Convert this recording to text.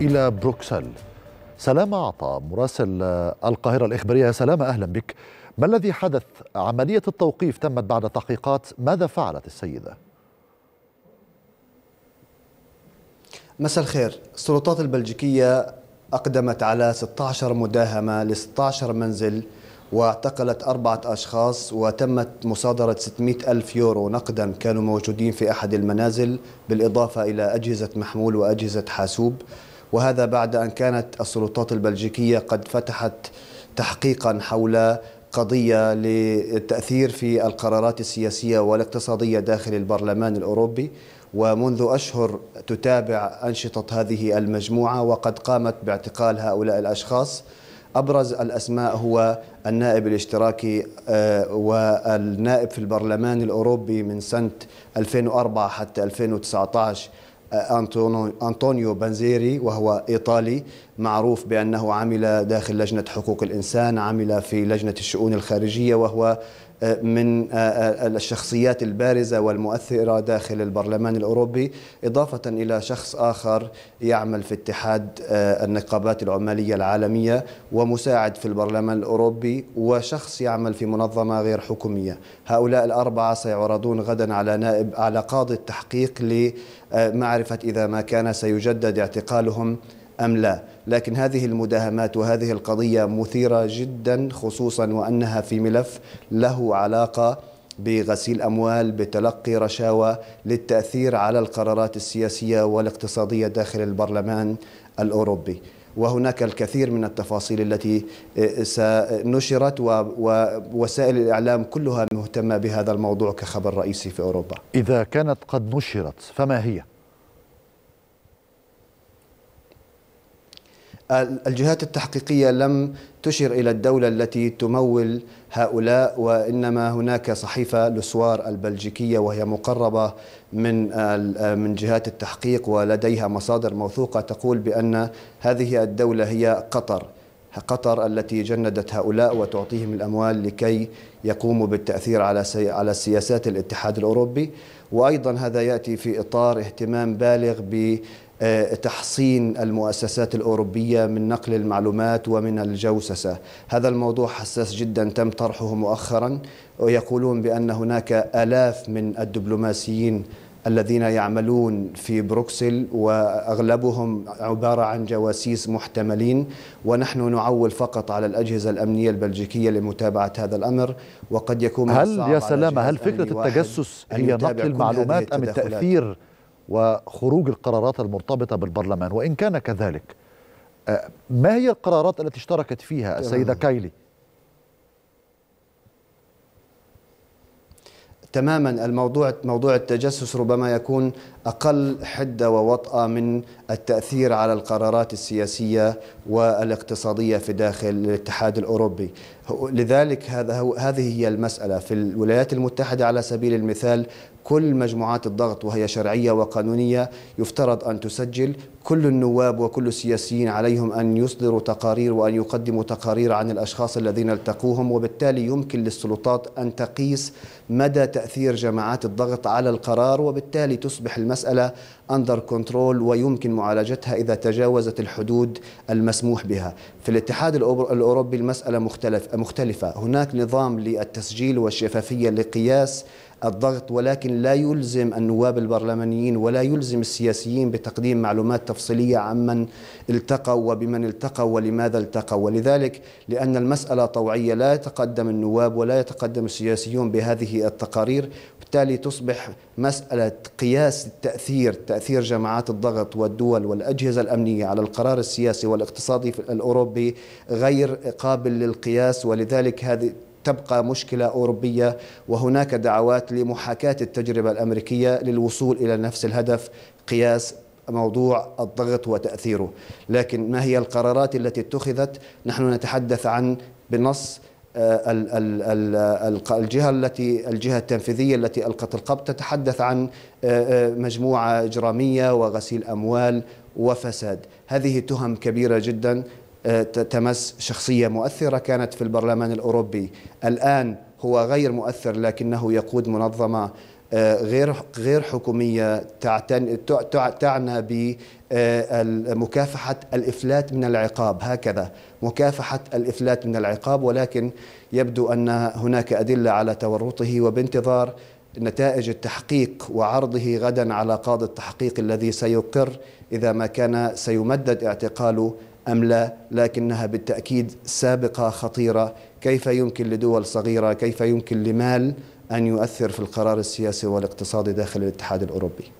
إلى بروكسل سلام عطا مراسل القاهرة الإخبارية سلام أهلا بك ما الذي حدث عملية التوقيف تمت بعد تحقيقات ماذا فعلت السيدة؟ مساء الخير السلطات البلجيكية أقدمت على 16 مداهمة ل 16 منزل واعتقلت أربعة أشخاص وتمت مصادرة 600 ألف يورو نقدا كانوا موجودين في أحد المنازل بالإضافة إلى أجهزة محمول وأجهزة حاسوب وهذا بعد أن كانت السلطات البلجيكية قد فتحت تحقيقا حول قضية للتأثير في القرارات السياسية والاقتصادية داخل البرلمان الأوروبي ومنذ أشهر تتابع أنشطة هذه المجموعة وقد قامت باعتقال هؤلاء الأشخاص أبرز الأسماء هو النائب الاشتراكي آه، والنائب في البرلمان الأوروبي من سنة 2004 حتى 2019 آه، أنطونيو بنزيري وهو إيطالي معروف بأنه عمل داخل لجنة حقوق الإنسان عمل في لجنة الشؤون الخارجية وهو من آه، آه، الشخصيات البارزة والمؤثرة داخل البرلمان الأوروبي إضافة إلى شخص آخر يعمل في اتحاد آه، النقابات العمالية العالمية ومساعد في البرلمان الأوروبي وشخص يعمل في منظمة غير حكومية هؤلاء الأربعة سيعرضون غدا على نائب على قاضي التحقيق لمعرفة إذا ما كان سيجدد اعتقالهم أم لا لكن هذه المداهمات وهذه القضية مثيرة جدا خصوصا وأنها في ملف له علاقة بغسيل أموال بتلقي رشاوى للتأثير على القرارات السياسية والاقتصادية داخل البرلمان الأوروبي وهناك الكثير من التفاصيل التي آه، نشرت ووسائل الإعلام كلها مهتمة بهذا الموضوع كخبر رئيسي في أوروبا إذا كانت قد نشرت فما هي؟ الجهات التحقيقية لم تشر إلى الدولة التي تمول هؤلاء وإنما هناك صحيفة لسوار البلجيكية وهي مقربة من من جهات التحقيق ولديها مصادر موثوقة تقول بأن هذه الدولة هي قطر قطر التي جندت هؤلاء وتعطيهم الأموال لكي يقوموا بالتأثير على على سياسات الاتحاد الأوروبي وأيضا هذا يأتي في إطار اهتمام بالغ ب آه، تحصين المؤسسات الأوروبية من نقل المعلومات ومن الجوسسة هذا الموضوع حساس جدا تم طرحه مؤخرا ويقولون بأن هناك آلاف من الدبلوماسيين الذين يعملون في بروكسل واغلبهم عباره عن جواسيس محتملين ونحن نعول فقط على الاجهزه الامنيه البلجيكيه لمتابعه هذا الامر وقد يكون هل يا سلامه هل فكره التجسس هي نقل المعلومات ام التاثير وخروج القرارات المرتبطه بالبرلمان وان كان كذلك آه، ما هي القرارات التي اشتركت فيها السيده كايلي؟ تماما الموضوع موضوع التجسس ربما يكون اقل حده ووطأه من التاثير على القرارات السياسيه والاقتصاديه في داخل الاتحاد الاوروبي لذلك هذا هذه هي المساله في الولايات المتحده على سبيل المثال كل مجموعات الضغط وهي شرعية وقانونية يفترض أن تسجل كل النواب وكل السياسيين عليهم أن يصدروا تقارير وأن يقدموا تقارير عن الأشخاص الذين التقوهم وبالتالي يمكن للسلطات أن تقيس مدى تأثير جماعات الضغط على القرار وبالتالي تصبح المسألة أندر كنترول ويمكن معالجتها إذا تجاوزت الحدود المسموح بها في الاتحاد الأوروبي المسألة مختلف مختلفة هناك نظام للتسجيل والشفافية لقياس الضغط ولكن لا يلزم النواب البرلمانيين ولا يلزم السياسيين بتقديم معلومات تفصيلية عمن التقوا وبمن التقوا ولماذا التقوا ولذلك لأن المسألة طوعية لا يتقدم النواب ولا يتقدم السياسيون بهذه التقارير بالتالي تصبح مسألة قياس التأثير تأثير جماعات الضغط والدول والأجهزة الأمنية على القرار السياسي والاقتصادي الأوروبي غير قابل للقياس ولذلك هذه تبقى مشكلة أوروبية وهناك دعوات لمحاكاة التجربة الأمريكية للوصول إلى نفس الهدف قياس موضوع الضغط وتأثيره لكن ما هي القرارات التي اتخذت نحن نتحدث عن بنص آه، الجهة التي الجهة التنفيذية التي ألقت القبض تتحدث عن آه، آه، مجموعة إجرامية وغسيل أموال وفساد هذه تهم كبيرة جدا آه، تمس شخصية مؤثرة كانت في البرلمان الأوروبي الآن هو غير مؤثر لكنه يقود منظمة آه، غير غير حكوميه تعنى بمكافحه آه، الافلات من العقاب هكذا مكافحه الافلات من العقاب ولكن يبدو ان هناك ادله على تورطه وبانتظار نتائج التحقيق وعرضه غدا على قاضي التحقيق الذي سيقر اذا ما كان سيمدد اعتقاله أم لا لكنها بالتأكيد سابقة خطيرة كيف يمكن لدول صغيرة كيف يمكن لمال أن يؤثر في القرار السياسي والاقتصادي داخل الاتحاد الأوروبي